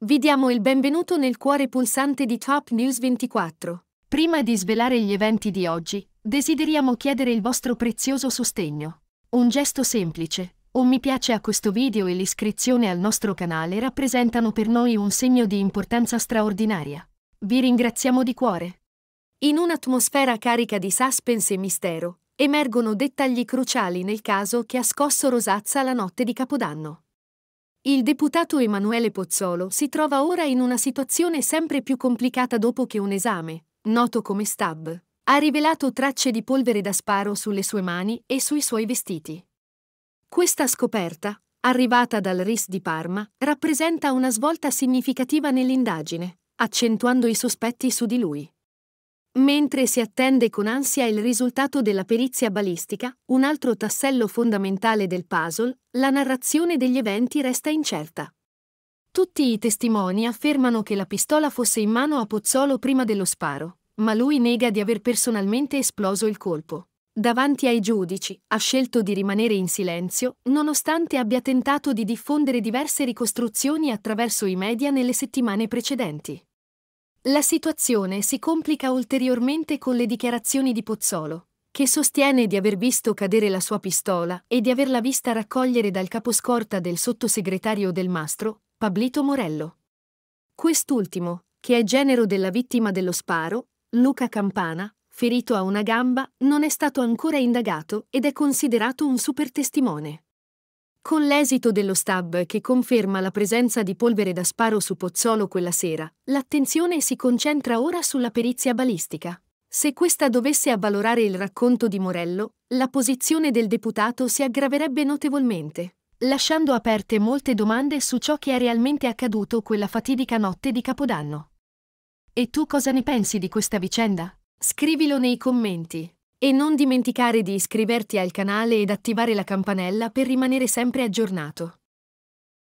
Vi diamo il benvenuto nel cuore pulsante di Top News 24. Prima di svelare gli eventi di oggi, desideriamo chiedere il vostro prezioso sostegno. Un gesto semplice, un mi piace a questo video e l'iscrizione al nostro canale rappresentano per noi un segno di importanza straordinaria. Vi ringraziamo di cuore. In un'atmosfera carica di suspense e mistero, emergono dettagli cruciali nel caso che ha scosso Rosazza la notte di Capodanno. Il deputato Emanuele Pozzolo si trova ora in una situazione sempre più complicata dopo che un esame, noto come stab, ha rivelato tracce di polvere da sparo sulle sue mani e sui suoi vestiti. Questa scoperta, arrivata dal RIS di Parma, rappresenta una svolta significativa nell'indagine, accentuando i sospetti su di lui. Mentre si attende con ansia il risultato della perizia balistica, un altro tassello fondamentale del puzzle, la narrazione degli eventi resta incerta. Tutti i testimoni affermano che la pistola fosse in mano a Pozzolo prima dello sparo, ma lui nega di aver personalmente esploso il colpo. Davanti ai giudici, ha scelto di rimanere in silenzio, nonostante abbia tentato di diffondere diverse ricostruzioni attraverso i media nelle settimane precedenti. La situazione si complica ulteriormente con le dichiarazioni di Pozzolo, che sostiene di aver visto cadere la sua pistola e di averla vista raccogliere dal caposcorta del sottosegretario del Mastro, Pablito Morello. Quest'ultimo, che è genero della vittima dello sparo, Luca Campana, ferito a una gamba, non è stato ancora indagato ed è considerato un super testimone. Con l'esito dello stab che conferma la presenza di polvere da sparo su Pozzolo quella sera, l'attenzione si concentra ora sulla perizia balistica. Se questa dovesse avvalorare il racconto di Morello, la posizione del deputato si aggraverebbe notevolmente, lasciando aperte molte domande su ciò che è realmente accaduto quella fatidica notte di Capodanno. E tu cosa ne pensi di questa vicenda? Scrivilo nei commenti. E non dimenticare di iscriverti al canale ed attivare la campanella per rimanere sempre aggiornato.